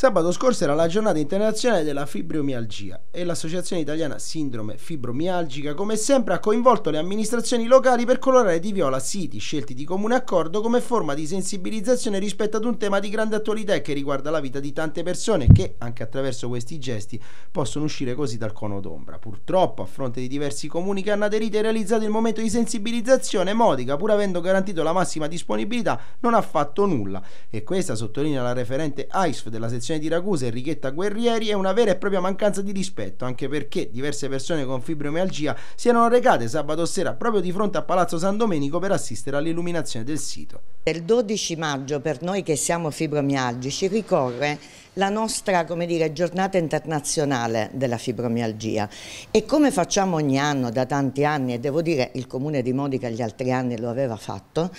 Sabato scorso era la giornata internazionale della fibromialgia e l'Associazione Italiana Sindrome Fibromialgica come sempre ha coinvolto le amministrazioni locali per colorare di viola siti scelti di comune accordo come forma di sensibilizzazione rispetto ad un tema di grande attualità e che riguarda la vita di tante persone che anche attraverso questi gesti possono uscire così dal cono d'ombra. Purtroppo a fronte di diversi comuni che hanno aderito e realizzato il momento di sensibilizzazione modica pur avendo garantito la massima disponibilità non ha fatto nulla e questa sottolinea la referente AISF della sezione formazione di Ragusa, Enrichetta Guerrieri, è una vera e propria mancanza di rispetto, anche perché diverse persone con fibromialgia si erano recate sabato sera proprio di fronte a Palazzo San Domenico per assistere all'illuminazione del sito. Il 12 maggio per noi che siamo fibromialgici ricorre la nostra dire, giornata internazionale della fibromialgia e come facciamo ogni anno da tanti anni e devo dire il comune di Modica gli altri anni lo aveva fatto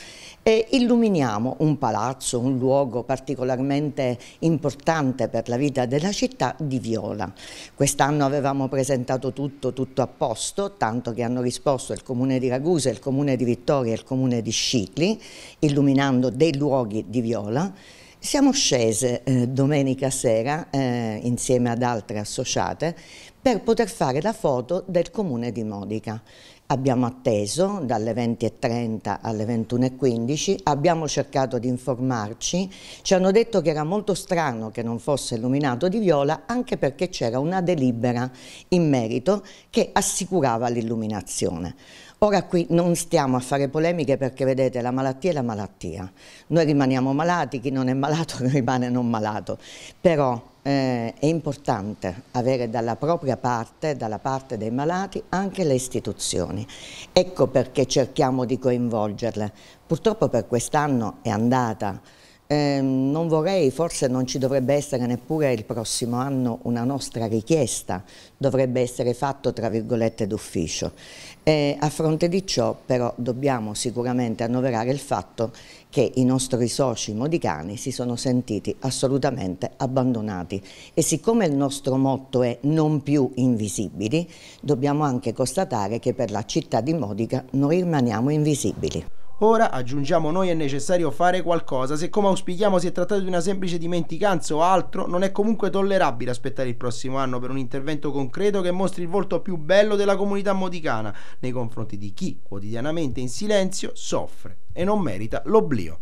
e eh, illuminiamo un palazzo, un luogo particolarmente importante per la vita della città di Viola. Quest'anno avevamo presentato tutto, tutto a posto, tanto che hanno risposto il comune di Ragusa, il comune di Vittoria e il comune di Scicli illuminando dei luoghi di Viola siamo scese eh, domenica sera eh, insieme ad altre associate per poter fare la foto del comune di Modica. Abbiamo atteso dalle 20.30 alle 21.15, abbiamo cercato di informarci, ci hanno detto che era molto strano che non fosse illuminato di viola anche perché c'era una delibera in merito che assicurava l'illuminazione. Ora qui non stiamo a fare polemiche perché vedete la malattia è la malattia, noi rimaniamo malati, chi non è malato rimane non malato, però eh, è importante avere dalla propria parte, dalla parte dei malati, anche le istituzioni. Ecco perché cerchiamo di coinvolgerle. Purtroppo per quest'anno è andata Ehm, non vorrei, forse non ci dovrebbe essere neppure il prossimo anno una nostra richiesta, dovrebbe essere fatto tra virgolette d'ufficio. Eh, a fronte di ciò però dobbiamo sicuramente annoverare il fatto che i nostri soci modicani si sono sentiti assolutamente abbandonati e siccome il nostro motto è non più invisibili, dobbiamo anche constatare che per la città di Modica noi rimaniamo invisibili. Ora, aggiungiamo noi, è necessario fare qualcosa se come auspichiamo si è trattato di una semplice dimenticanza o altro, non è comunque tollerabile aspettare il prossimo anno per un intervento concreto che mostri il volto più bello della comunità modicana nei confronti di chi quotidianamente in silenzio soffre e non merita l'oblio.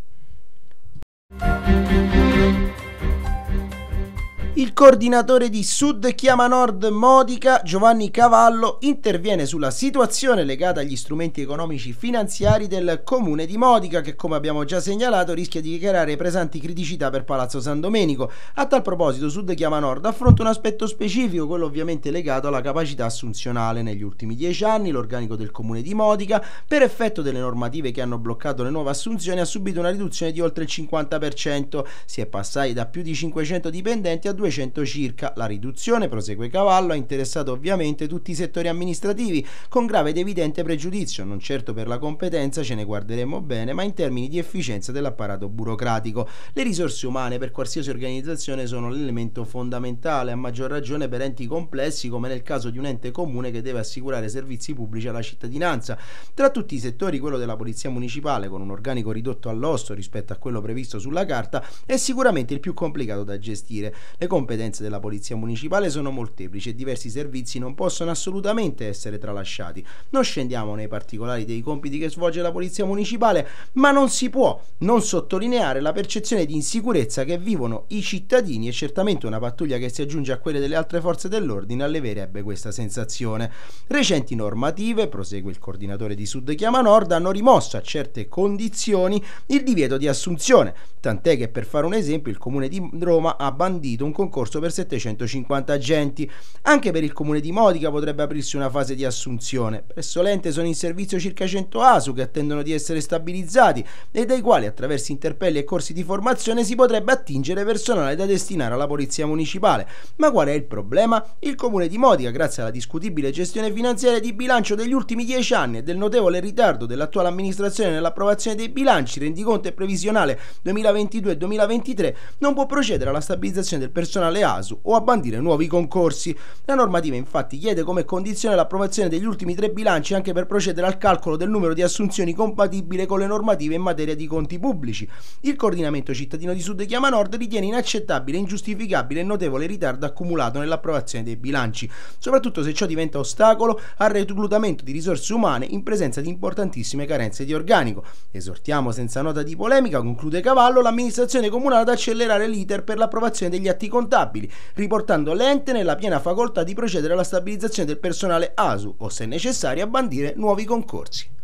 Il coordinatore di Sud Chiama Nord Modica, Giovanni Cavallo, interviene sulla situazione legata agli strumenti economici finanziari del comune di Modica che come abbiamo già segnalato rischia di creare pesanti criticità per Palazzo San Domenico. A tal proposito Sud Chiama Nord affronta un aspetto specifico, quello ovviamente legato alla capacità assunzionale. Negli ultimi dieci anni l'organico del comune di Modica, per effetto delle normative che hanno bloccato le nuove assunzioni, ha subito una riduzione di oltre il 50%. Si è passati da più di 500 dipendenti a 200 500 circa. La riduzione, prosegue Cavallo, ha interessato ovviamente tutti i settori amministrativi, con grave ed evidente pregiudizio, non certo per la competenza, ce ne guarderemo bene, ma in termini di efficienza dell'apparato burocratico. Le risorse umane per qualsiasi organizzazione sono l'elemento fondamentale, a maggior ragione per enti complessi come nel caso di un ente comune che deve assicurare servizi pubblici alla cittadinanza. Tra tutti i settori quello della polizia municipale, con un organico ridotto all'osso rispetto a quello previsto sulla carta, è sicuramente il più complicato da gestire. Le competenze della Polizia Municipale sono molteplici e diversi servizi non possono assolutamente essere tralasciati. Non scendiamo nei particolari dei compiti che svolge la Polizia Municipale, ma non si può non sottolineare la percezione di insicurezza che vivono i cittadini e certamente una pattuglia che si aggiunge a quelle delle altre forze dell'ordine alleverebbe questa sensazione. Recenti normative, prosegue il coordinatore di Sud Chiama Nord, hanno rimosso a certe condizioni il divieto di assunzione, tant'è che per fare un esempio il comune di Roma ha bandito un concorso concorso per 750 agenti. Anche per il comune di Modica potrebbe aprirsi una fase di assunzione. Presso l'ente sono in servizio circa 100 ASU che attendono di essere stabilizzati e dai quali attraverso interpelli e corsi di formazione si potrebbe attingere personale da destinare alla polizia municipale. Ma qual è il problema? Il comune di Modica, grazie alla discutibile gestione finanziaria di bilancio degli ultimi 10 anni e del notevole ritardo dell'attuale amministrazione nell'approvazione dei bilanci, rendiconto e previsionale 2022 2023, non può procedere alla stabilizzazione del personale personale ASU o a bandire nuovi concorsi. La normativa infatti chiede come condizione l'approvazione degli ultimi tre bilanci anche per procedere al calcolo del numero di assunzioni compatibile con le normative in materia di conti pubblici. Il coordinamento cittadino di Sud Chiama Nord ritiene inaccettabile, ingiustificabile e notevole ritardo accumulato nell'approvazione dei bilanci, soprattutto se ciò diventa ostacolo al reclutamento di risorse umane in presenza di importantissime carenze di organico. Esortiamo senza nota di polemica, conclude Cavallo, l'amministrazione comunale ad accelerare l'iter per l'approvazione degli atti contabili, riportando l'ente nella piena facoltà di procedere alla stabilizzazione del personale ASU o, se necessario, a bandire nuovi concorsi.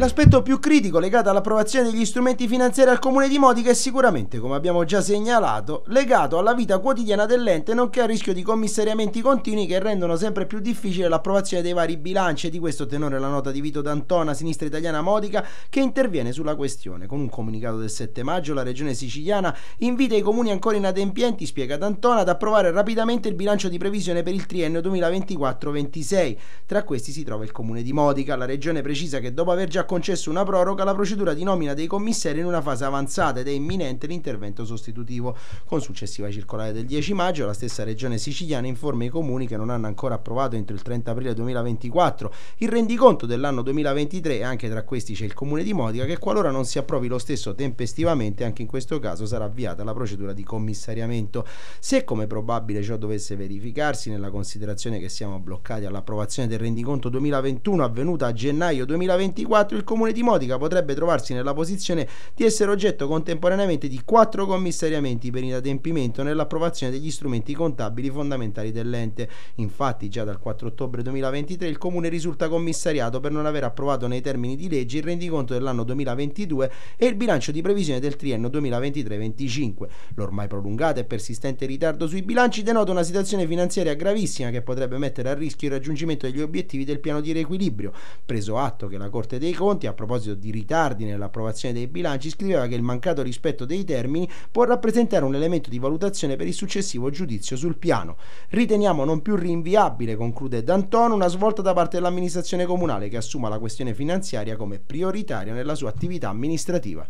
L'aspetto più critico legato all'approvazione degli strumenti finanziari al Comune di Modica è sicuramente, come abbiamo già segnalato, legato alla vita quotidiana dell'ente nonché al rischio di commissariamenti continui che rendono sempre più difficile l'approvazione dei vari bilanci e di questo tenore la nota di Vito D'Antona, Sinistra Italiana Modica, che interviene sulla questione. Con un comunicato del 7 maggio la Regione Siciliana invita i comuni ancora inadempienti, spiega D'Antona, ad approvare rapidamente il bilancio di previsione per il triennio 2024-26. Tra questi si trova il Comune di Modica. La Regione precisa che dopo aver già concesso una proroga alla procedura di nomina dei commissari in una fase avanzata ed è imminente l'intervento sostitutivo. Con successiva circolare del 10 maggio la stessa regione siciliana informa i comuni che non hanno ancora approvato entro il 30 aprile 2024 il rendiconto dell'anno 2023 e anche tra questi c'è il comune di Modica che qualora non si approvi lo stesso tempestivamente anche in questo caso sarà avviata la procedura di commissariamento. Se come probabile ciò dovesse verificarsi nella considerazione che siamo bloccati all'approvazione del rendiconto 2021 avvenuta a gennaio 2024 il comune di Modica potrebbe trovarsi nella posizione di essere oggetto contemporaneamente di quattro commissariamenti per inadempimento nell'approvazione degli strumenti contabili fondamentali dell'ente. Infatti già dal 4 ottobre 2023 il comune risulta commissariato per non aver approvato nei termini di legge il rendiconto dell'anno 2022 e il bilancio di previsione del triennio 2023-25. L'ormai prolungato e persistente ritardo sui bilanci denota una situazione finanziaria gravissima che potrebbe mettere a rischio il raggiungimento degli obiettivi del piano di riequilibrio, preso atto che la Corte dei Conti Conti, a proposito di ritardi nell'approvazione dei bilanci, scriveva che il mancato rispetto dei termini può rappresentare un elemento di valutazione per il successivo giudizio sul piano. Riteniamo non più rinviabile, conclude D'Antono, una svolta da parte dell'amministrazione comunale che assuma la questione finanziaria come prioritaria nella sua attività amministrativa.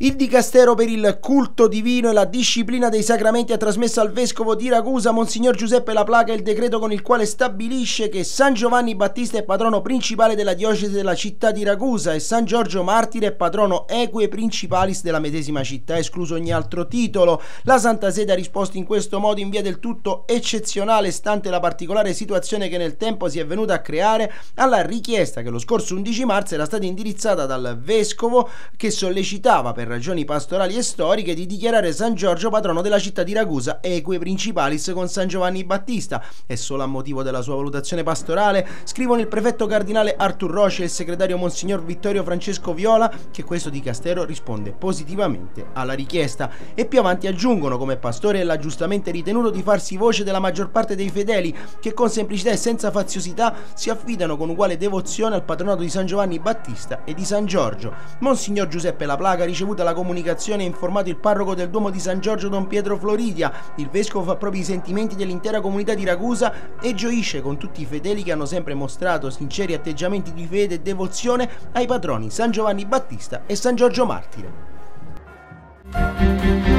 Il Dicastero per il culto divino e la disciplina dei sacramenti ha trasmesso al vescovo di Ragusa, Monsignor Giuseppe La Placa, il decreto con il quale stabilisce che San Giovanni Battista è patrono principale della diocesi della città di Ragusa e San Giorgio Martire è patrono eque principalis della medesima città, escluso ogni altro titolo. La Santa Sede ha risposto in questo modo in via del tutto eccezionale, stante la particolare situazione che nel tempo si è venuta a creare, alla richiesta che lo scorso 11 marzo era stata indirizzata dal vescovo che sollecitava per ragioni pastorali e storiche, di dichiarare San Giorgio patrono della città di Ragusa e quei principalis con San Giovanni Battista e solo a motivo della sua valutazione pastorale scrivono il prefetto cardinale Artur Roche e il segretario Monsignor Vittorio Francesco Viola che questo di Castero risponde positivamente alla richiesta e più avanti aggiungono come pastore l'ha giustamente ritenuto di farsi voce della maggior parte dei fedeli che con semplicità e senza faziosità si affidano con uguale devozione al patronato di San Giovanni Battista e di San Giorgio. Monsignor Giuseppe La Plaga ricevuto saluta la comunicazione ha informato il parroco del Duomo di San Giorgio Don Pietro Floridia. Il vescovo fa proprio i sentimenti dell'intera comunità di Ragusa e gioisce con tutti i fedeli che hanno sempre mostrato sinceri atteggiamenti di fede e devozione ai patroni San Giovanni Battista e San Giorgio Martire.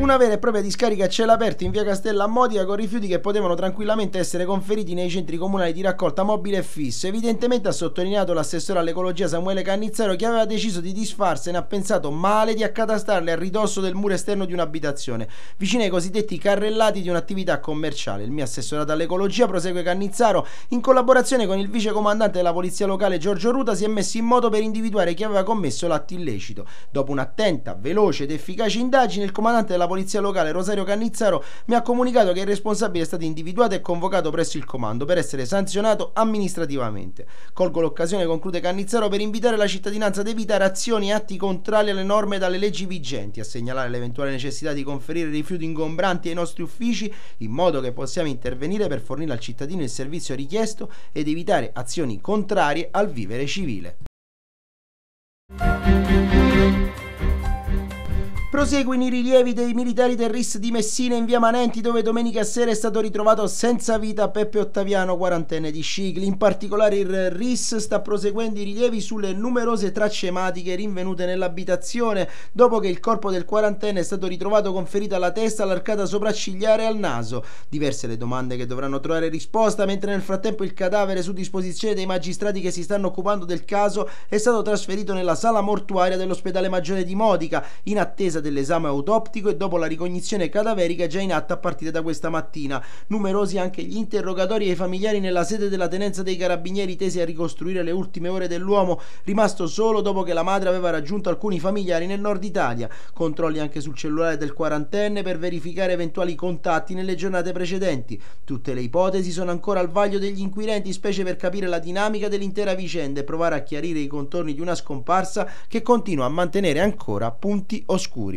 Una vera e propria discarica a cielo aperto in via Castella a Modica con rifiuti che potevano tranquillamente essere conferiti nei centri comunali di raccolta mobile e fisso. Evidentemente ha sottolineato l'assessore all'ecologia Samuele Cannizzaro che aveva deciso di disfarsene, ha pensato male di accatastarle a ridosso del muro esterno di un'abitazione, vicino ai cosiddetti carrellati di un'attività commerciale. Il mio assessorato all'ecologia, prosegue Cannizzaro, in collaborazione con il vice comandante della polizia locale Giorgio Ruta si è messo in moto per individuare chi aveva commesso l'atto illecito. Dopo un'attenta, veloce ed efficace indagine, il comandante della polizia locale Rosario Cannizzaro mi ha comunicato che il responsabile è stato individuato e convocato presso il comando per essere sanzionato amministrativamente. Colgo l'occasione, conclude Cannizzaro, per invitare la cittadinanza ad evitare azioni e atti contrari alle norme e alle leggi vigenti, a segnalare l'eventuale necessità di conferire rifiuti ingombranti ai nostri uffici in modo che possiamo intervenire per fornire al cittadino il servizio richiesto ed evitare azioni contrarie al vivere civile. Proseguono i rilievi dei militari del RIS di Messina in via Manenti dove domenica sera è stato ritrovato senza vita Peppe Ottaviano, quarantenne di Scicli. In particolare il RIS sta proseguendo i rilievi sulle numerose tracce ematiche rinvenute nell'abitazione dopo che il corpo del quarantenne è stato ritrovato con ferita alla testa, all'arcata sopraccigliare e al naso. Diverse le domande che dovranno trovare risposta mentre nel frattempo il cadavere su disposizione dei magistrati che si stanno occupando del caso è stato trasferito nella sala mortuaria dell'ospedale maggiore di Modica in attesa attesa dell'esame autoptico e dopo la ricognizione cadaverica già in atto a partire da questa mattina. Numerosi anche gli interrogatori e i familiari nella sede della tenenza dei carabinieri tesi a ricostruire le ultime ore dell'uomo, rimasto solo dopo che la madre aveva raggiunto alcuni familiari nel nord Italia. Controlli anche sul cellulare del quarantenne per verificare eventuali contatti nelle giornate precedenti. Tutte le ipotesi sono ancora al vaglio degli inquirenti, specie per capire la dinamica dell'intera vicenda e provare a chiarire i contorni di una scomparsa che continua a mantenere ancora punti oscuri.